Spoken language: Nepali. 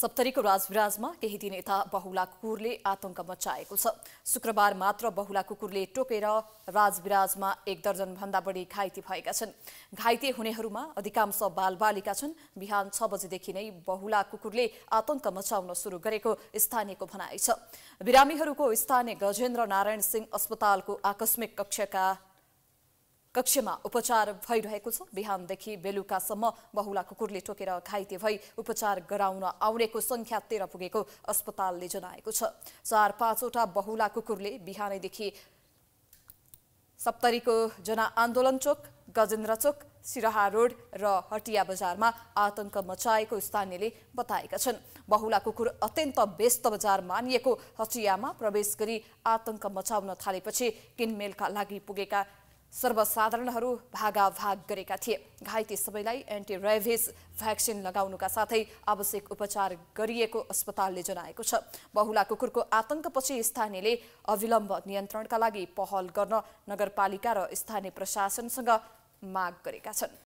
सप्तरीको राजविराजमा केही दिन यता बहुला कुकुरले आतंक मचाएको छ शुक्रबार मात्र बहुला कुकुरले टोकेर राजविराजमा एक दर्जनभन्दा बढी घाइते भएका छन् घाइते हुनेहरूमा अधिकांश बालबालिका छन् बिहान छ बजेदेखि नै बहुला कुकुरले आतंक मचाउन सुरु गरेको स्थानीयको भनाइ छ बिरामीहरूको स्थानीय गजेन्द्र नारायण सिंह अस्पतालको आकस्मिक कक्षका कक्षमा उपचार भइरहेको छ बिहानदेखि बेलुकासम्म बहुला कुकुरले टोकेर घाइते भई उपचार गराउन आउनेको सङ्ख्या तेह्र पुगेको अस्पतालले जनाएको छ चार पाँचवटा बहुला कुकुरले बिहानैदेखि सप्तरीको जनआन्दोलन चोक गजेन्द्र चोक सिराहा रोड र हटिया बजारमा आतंक मचाएको स्थानीयले बताएका छन् बहुला कुकुर अत्यन्त व्यस्त बजार मानिएको हटियामा प्रवेश गरी आतंक मचाउन थालेपछि किनमेलका लागि पुगेका सर्वसाधारणहरू भागाभाग गरेका थिए घाइते सबैलाई एन्टी रेभिस भ्याक्सिन लगाउनुका साथै आवश्यक उपचार गरिएको अस्पतालले जनाएको छ बहुला कुकुरको आतंकपछि स्थानीयले अविलम्ब नियन्त्रणका लागि पहल गर्न नगरपालिका र स्थानीय प्रशासनसँग माग गरेका छन्